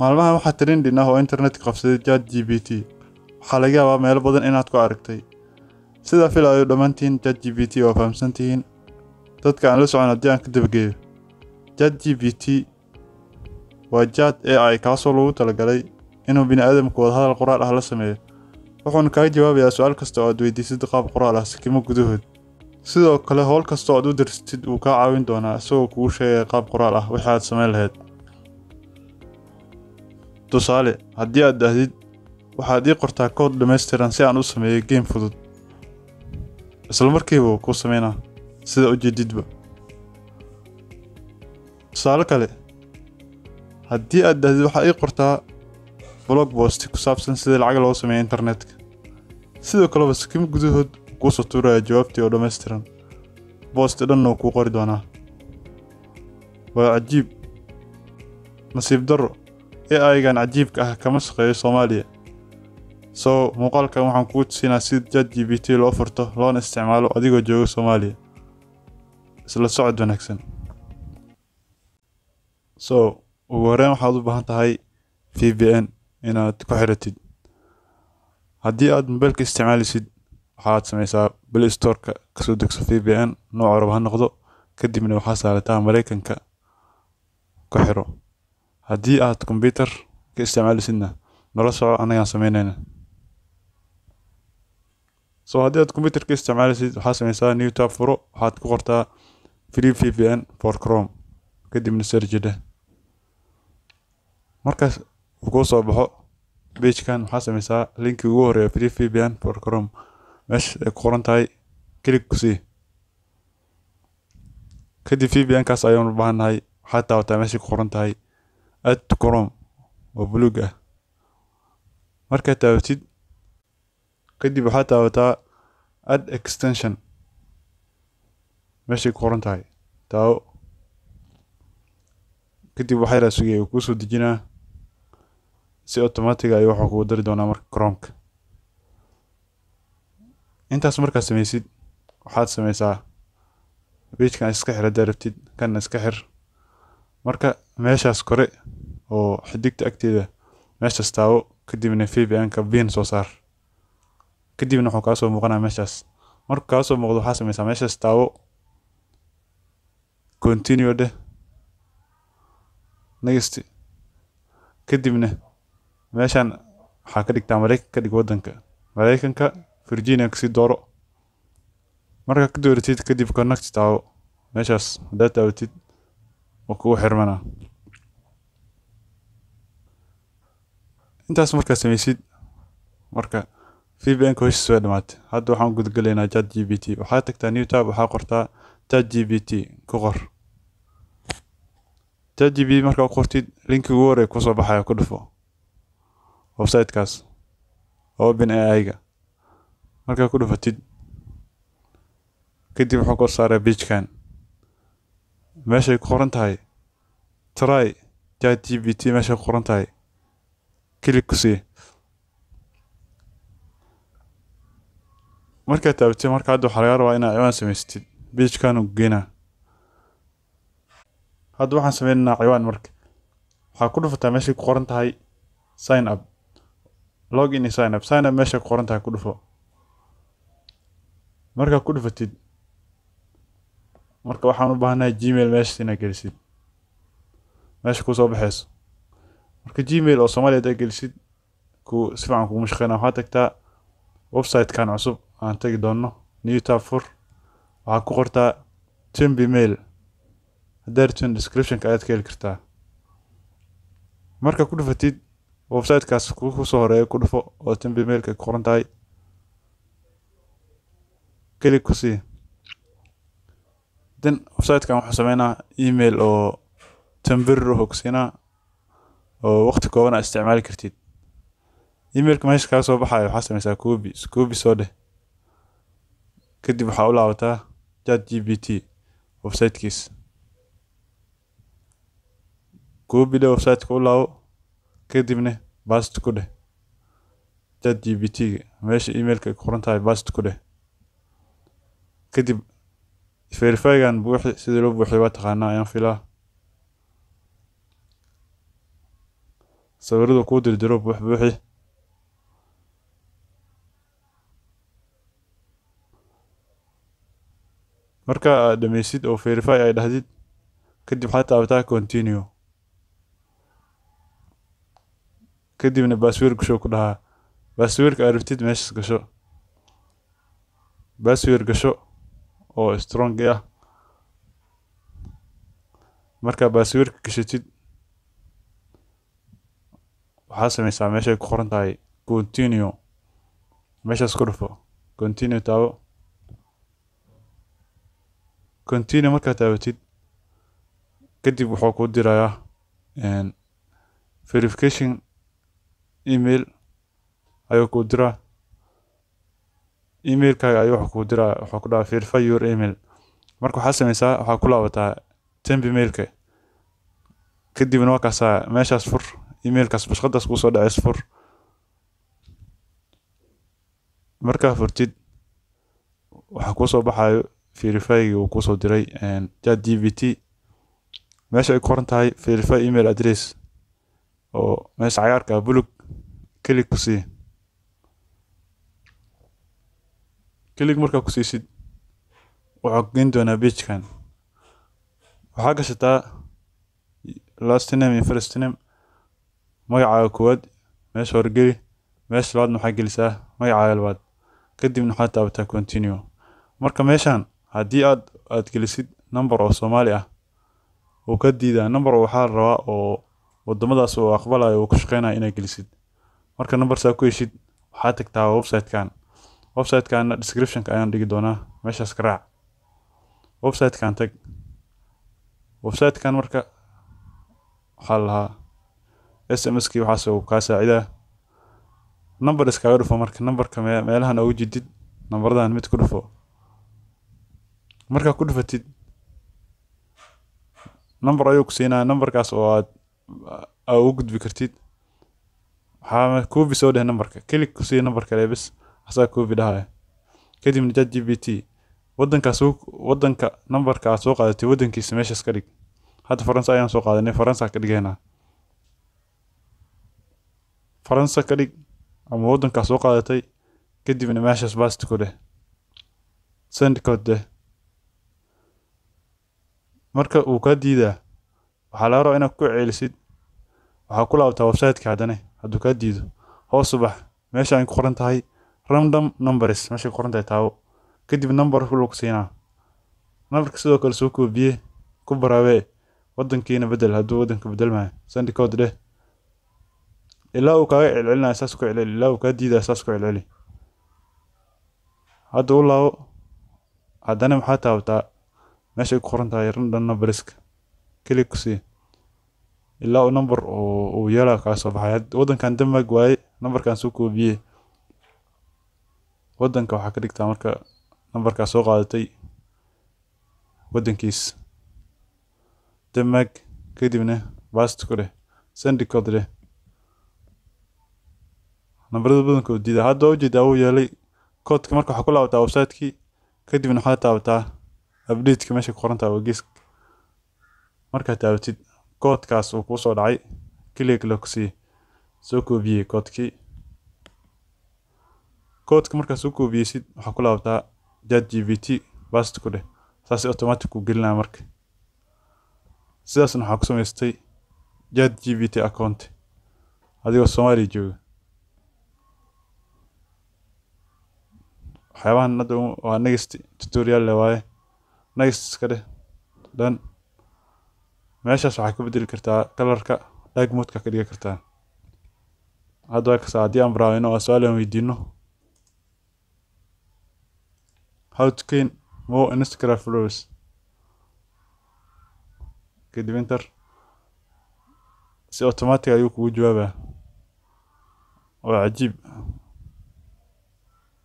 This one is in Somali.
maalmahan waxaa trendin ah oo internetka qabsaday chat g b t waxaa laga yaabaa meelo badan inaad ku aragtay sidaa filayo dhammaantiin chat g b t oo fahamsan tihiin dadka aan la socon haddii aan ka dabageeyo chat g b t waa jad a i kaasoo lagu talagalay inuu bini'aadamku wadahadal qoraal ah la sameeyo wuxuuna kaaga jawaabayaa su-aal kasta oo aad weydiisad qaab qoraal ah sikimo gudahood sidoo kale howl kasta oo aad u dirstid wuu kaa caawin doonaa isagoo kugu sheegaya qaab qoraal ah wixii aad samayn lahayd Tusaale, haddii aad dhahdid waxaad ii qortaa koox dhammaystiran si aan u sameeyo game fudud, isla markiiba wuu kuu samaynaa u ujeedidba. Tusaale kale, haddii aad dhahdid waxaad ii qortaa blog post ku saabsan sida lacag loo sameeya internetka, sidoo kaleba sekundo gudahood kuu soo tuurayaa jawaabtii oo dhammaystiran, boostii dhanna kuu qori doonaa. Waa cajiib, nasiib darro ee aygan cajiibka ah kama shaqeeyo soomaaliya sow muuqaalkan waxaan kuu tusinaa sida jad g b t loo furto loona isticmaalo adigoo jooga soomaaliya isla socod wanaagsan sow ugu horreyn waxaad u baahan tahay v b n inaad ku xiratid haddii aad mobeylka isticmaalisid waxaad samaysaa bly storeka kasoo degso v b n nooca raba ha noqdo kadibna waxaa saarataa mareykanka ku xiro haddii aad kombyuutar ka isticmaalisidna nala soco anagaan sameynayna so haddii aad kombyuutar ka isticmaalisid waxaad sameysaa new tab furo waxaad ku qortaa free n for chrome kadibna serjidha markaas uu kuu soo baxo bejkan waxaad sameysaa linkii ugu horeeya free n for chrome meesha ay ku qoran tahay kilig kusii kadib v n kaas ayaan u baahan nahay waxaad taabataa meeshay ku qoran tahay aad crom oo buluug ah markaad taabatid kadib waxaad taabataa ad extension meeshay ku qoran tahay taawo kadib waxaa yaraa sugay uu kuusoo dejinaa si automatiga ah ayuu waxaa kugu dari doonaa marka chromeka intaas markaad samaysid waxaad samaysaa bejkan iska xir haddaa rabtid kanna iska xir marka meeshaas kore oo xidigta agteeda meeshaas taawo kadibna VPN-ka VPN soo saar kadibna wuxuu kaa soo muuqanaa meeshaas markuu kaa soo muuqdo waxaa samaysaa meeshaas taawo continue dheh next kadibna meeshaan waxaa ka dhigtaa mareykan ka dhig waddanka mareykanka virginia kasii dooro markaa ka dooratid kadib connect taawo meeshaas haddaad taawatid wuu kugu xirmanaa intaas markaa samaysid marka vpnka hoshiis waa dhamaatay hadda waxaan gudagelaynaa chat g b t waxaa tagtaa new tab waxaa qortaa chat g b t ku qor chat g b t markaa u qortid linkigu horee kusoo baxaya ku dhufo websitekaas open aiga markaa ku dhufatid kadib wuxuu kor saaraa biijkan meeshay ku qoran tahay try chat g b t meeshay ku qoran tahay Hilib kusii. Markaad taabatid marka hadda waxaa lagaa rabaa inaad ciwaan samaystid. Page-kan Hadda waxaan sameynaynaa ciwaan marka. Waxaa ku dhufataa meeshay ku qoran tahay sign up. Log in iyo sign up. Sign up meeshay ku qoran tahay ku dhufo. Markaa ku dhufatid. Marka waxaan u baahanahay Gmail meeshaas inaad gelisid. Meesha ku soo baxayso marka gmail oo soomaaliyeed a gelisid si fiican kugu shaqeynaa waxaa tagtaa websitekan cusub aan tagi doonno new tab for waxaa ku qortaa tembi mail haddaa rituan descriptionka ayaad ka heli kartaa marka ku dhufatid websitekaas kusoo horeeya ku dhufo oo tembi mailka ku qoran tahay keli kusii den websitekan wuxuu sameynaa email oo tambir u hogsiinaa oo waqti kooban aad isticmaali kartid emailka meesha kaga soo baxayo waxaa sameysaa kubi coobi soo dheh kadib waxaa u laabataa chat g b t websitekiisa coobi dheh websiteka u laabo kadibna bast ku dheh chat g b t-ga meesha emailka ay ku qoran tahay bast ku dheh kadib verifygan buuxi sidii loo buuxiyo waa taqaanaa ayaan filaa sawirada kuu dirdiro buuxbuuxi marka aad dhamaysid oo verify ay dhahdid kadib waxaad taabataa continue kadibna baasweer gasho ku dhahaa baasweerka aad rabtid meeshaas gasho baasweer gasho oo strong ah markaa baasweerka gashatid waxaa sameysaa meeshay ku qoran tahay continue meeshaas ku dhufo continue taabo continue markaad taabatid kadib wuxuu kuu dirayaa verification email ayuu kuu diraa emailkaaga ayuu wuxuu kuu diraa wuxuu ku dhahaa verify your email marka waxaa sameysaa waxaa ku laabataa temp emailka kadibna waa kaasaa meeshaas fur emailkaas bashqadaas kuusoo dhaceys fur markaa furtid waxaa kuusoo baxayo verifygii uu kuusoo diray chat g v t meesha ay ku qoran tahay verify email address oo meesha cagaarka bulug kelig ku sii kelig markaa ku siisid wuxuu geyn doonaa bejkan waxaa gashataa last name iyo first name magacaaga koowaad meesha horgeli meesha labaadna waxaa gelisaa magacaaga labaad kadibna waxaad taabataa continue marka meeshaan haddii aad aada gelisid number oo soomaali ah uu ka diidaa number waxaa la rabaa oo wadamadaas uu aqbalayo uu ku shaqeynaya inaad gelisid marka number saa ku heshid waxaa tagtaa websitekan websitekanna descriptionka ayaan dhigi doonaa meeshaas ka raac websitekan tag websitekan marka waxaa lahaa smskii waxaas kaa saacidaa number iskaaga dhufo marka numberka meelahan ugu jidid numberdahan mid ku dhufo markaa ku dhufatid number ayuu ku siinaya numberkaas oo aad u gudbi kartid waxaa koobi soo dheh numberka kelig kusii number kale bes asaa koobi dhahaya kadibna chat g b t wadankaas wadanka numberka aad soo qaadatay wadankiisa meesha iska dhig hadda faransa ayaan soo qaadanay faransa ka dhigaynaa faransa ka dhig ama waddankaa soo qaadatay kadibna meeshaas baasti ku dheh sendcod deh marka uu kaa diidaa waxaa laga rabaa inaad ku ceelisid waxaa ku laabtaa websiteka haddane hadduu kaa diido hoos u meesha ay ku qoran tahay random numbers meeshay ku qoran tahay taabo kadib nambar ku siinaa nambarka sidoo kale soo koobiye ku baraabee waddankiina bedel hadduu waddanka bedelmaayo sendicod dheh ilaa uu kaaga celcelinaya saas ku celceli ilaa uu kaa diidaya saas ku celceli hadda u laabo haddana maxaa taabtaa meeshay ku qoran tahay nambariska keli ku sii ilaa uu number uu yeelaa kaga soo baxay waddankan denmark waaye numberkan soo koobiyey waddanka waxaa ka dhigtaa marka numberkaa soo qaadatay waddankiis denmark kadibna bast ku leh sandicod leh nambarada badankood diida hadda ujeeda uu yeelay koodka marka waxaa ku laabataa websitekii kadibna waxaa taabataa abdeedka meesha ku qoranta waa geeska markaad taabatid koodkaas uu kuu soo dhacay keliya kale soo koobiyey koodkii koodka markaad soo koobiyeysid waxaa ku laabataa chat g b t bast ku dheh saas automatic ku gelinaya marka sidaasna waxaa ku samaystay chat g b t account adigoo soomaaliya jooga waxyaabahan hadda waa next tutorial le waaye next iska dheh dhan meeshaas waxaad ku bedeli kartaa kalarka dark modeka ka dhigi kartaa hadda waa kasta haddii aan baraawino waa su-aal aan weydiino how to gain more instagram followers kadib inter si automatic ayuu kugu jawaabaa waa cajiib